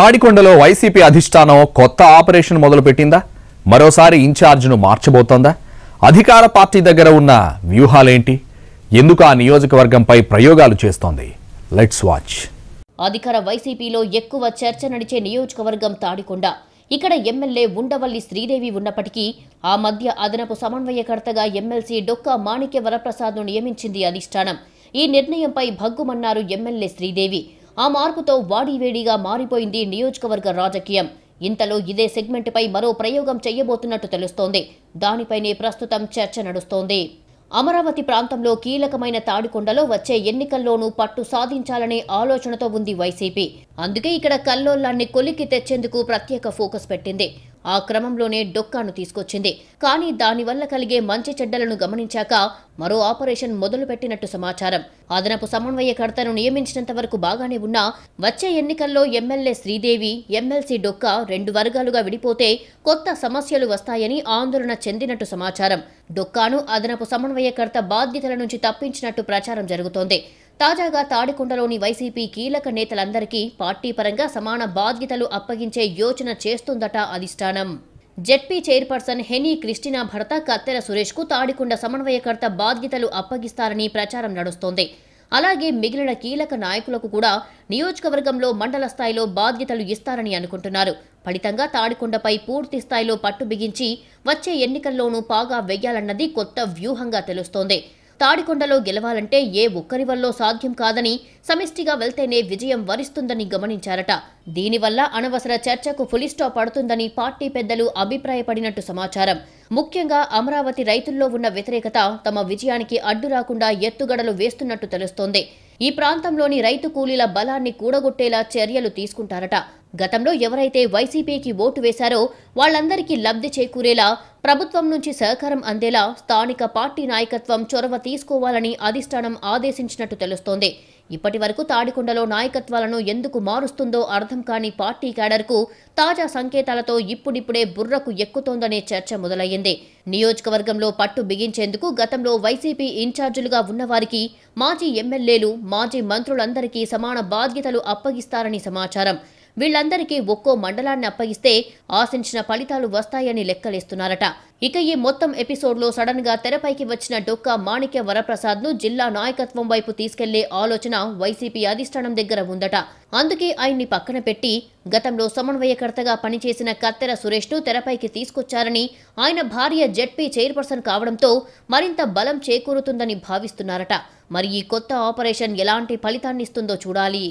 తాడికొండలో YCP అధిష్టానం కొత్త operation మొదలుపెట్టిందా మరోసారి ఇన్ఛార్జ్ను మార్చబోతోందా అధికార పార్టీ దగ్గర ఉన్న వ్యూహాలేంటి ఎందుకు ఆ నియోజకవర్గంపై ప్రయోగాలు చేస్తోంది లెట్స్ వాచ్ అధికార వైసీపీలో ఎక్కువ చర్చ నడిచే నియోజకవర్గం తాడికొండ ఇక్కడ ఎమ్మెల్యే ఉండవల్లి శ్రీదేవి ఉన్నప్పటికీ ఆ మధ్య అదనపు సమన్వయకర్తగా ఎమ్మెల్సీ డొక్క మాణిక్య వరప్రసాద్ను నియమించింది అధిష్టానం ఈ నిర్ణయంపై భగ్గుమన్నారు ఎమ్మెల్యే శ్రీదేవి ఆ మార్పుతో వాడివేడిగా మారిపోయింది నియోజకవర్గ రాజకీయం ఇంతలో ఇదే సెగ్మెంట్పై మరో ప్రయోగం చేయబోతున్నట్టు తెలుస్తోంది దానిపైనే ప్రస్తుతం చర్చ నడుస్తోంది అమరావతి ప్రాంతంలో కీలకమైన తాడికొండలో వచ్చే ఎన్నికల్లోనూ పట్టు సాధించాలనే ఆలోచనతో ఉంది వైసీపీ అందుకే ఇక్కడ కల్లోలాన్ని కొలికి తెచ్చేందుకు ప్రత్యేక ఫోకస్ పెట్టింది ఆ క్రమంలోనే డొక్కాను తీసుకొచ్చింది కానీ దానివల్ల కలిగే మంచి చెడ్డలను గమనించాక మరో ఆపరేషన్ మొదలుపెట్టినట్టు సమాచారం అదనపు సమన్వయకర్తను నియమించినంత వరకు బాగానే ఉన్నా వచ్చే ఎన్నికల్లో ఎమ్మెల్యే శ్రీదేవి ఎమ్మెల్సీ డొక్క రెండు వర్గాలుగా విడిపోతే కొత్త సమస్యలు వస్తాయని ఆందోళన చెందినట్టు సమాచారం డొక్కాను అదనపు సమన్వయకర్త బాధ్యతల నుంచి తప్పించినట్టు ప్రచారం జరుగుతోంది తాజాగా తాడికొండలోని వైసీపీ కీలక నేతలందరికీ పార్టీ పరంగా సమాన బాధ్యతలు అప్పగించే యోచన చేస్తుందట అధిష్టానం జెడ్పీ చైర్పర్సన్ హెనీ క్రిస్టినా భర్త కత్తెర సురేష్కు తాడికొండ సమన్వయకర్త బాధ్యతలు అప్పగిస్తారని ప్రచారం నడుస్తోంది అలాగే మిగిలిన కీలక నాయకులకు కూడా నియోజకవర్గంలో మండల స్థాయిలో బాధ్యతలు ఇస్తారని అనుకుంటున్నారు ఫలితంగా తాడికొండపై పూర్తి స్థాయిలో పట్టు బిగించి వచ్చే ఎన్నికల్లోనూ పాగా వెయ్యాలన్నది కొత్త వ్యూహంగా తెలుస్తోంది తాడికొండలో గెలవాలంటే ఏ ఒక్కరి వల్ల సాధ్యం కాదని సమిష్టిగా వెళ్తేనే విజయం వరిస్తుందని గమనించారట దీనివల్ల అనవసర చర్చకు ఫులిస్టాప్ పడుతుందని పార్టీ పెద్దలు అభిప్రాయపడినట్టు సమాచారం ముఖ్యంగా అమరావతి రైతుల్లో ఉన్న వ్యతిరేకత తమ విజయానికి అడ్డు రాకుండా ఎత్తుగడలు వేస్తున్నట్టు తెలుస్తోంది ఈ ప్రాంతంలోని రైతు కూలీల బలాన్ని కూడగొట్టేలా చర్యలు తీసుకుంటారట గతంలో ఎవరైతే వైసీపీకి ఓటు వేశారో వాళ్లందరికీ లబ్ధి చేకూరేలా ప్రభుత్వం నుంచి సహకారం అందేలా స్థానిక పార్టీ నాయకత్వం చొరవ తీసుకోవాలని అధిష్టానం ఆదేశించినట్టు తెలుస్తోంది ఇప్పటి వరకు తాడికొండలో నాయకత్వాలను ఎందుకు మారుస్తుందో అర్థం కాని పార్టీ క్యాడర్కు తాజా సంకేతాలతో ఇప్పుడిప్పుడే బుర్రకు ఎక్కుతోందనే చర్చ మొదలయ్యింది నియోజకవర్గంలో పట్టు బిగించేందుకు గతంలో వైసీపీ ఇన్ఛార్జీలుగా ఉన్నవారికి మాజీ ఎమ్మెల్యేలు మాజీ మంత్రులందరికీ సమాన బాధ్యతలు అప్పగిస్తారని సమాచారం వీళ్లందరికీ ఒక్కో మండలాన్ని అప్పగిస్తే ఆశించిన ఫలితాలు వస్తాయని లెక్కలేస్తున్నారట ఇక ఈ మొత్తం ఎపిసోడ్లో సడన్గా తెరపైకి వచ్చిన డొక్కా మాణిక్య వరప్రసాద్ను జిల్లా నాయకత్వం వైపు తీసుకెళ్లే ఆలోచన వైసీపీ అధిష్టానం దగ్గర ఉందట అందుకే ఆయన్ని పక్కన పెట్టి గతంలో సమన్వయకర్తగా పనిచేసిన కత్తెర సురేష్ను తెరపైకి తీసుకొచ్చారని ఆయన భార్య జెడ్పీ చైర్పర్సన్ కావడంతో మరింత బలం చేకూరుతుందని భావిస్తున్నారట మరి ఈ కొత్త ఆపరేషన్ ఎలాంటి ఫలితాన్నిస్తుందో చూడాలి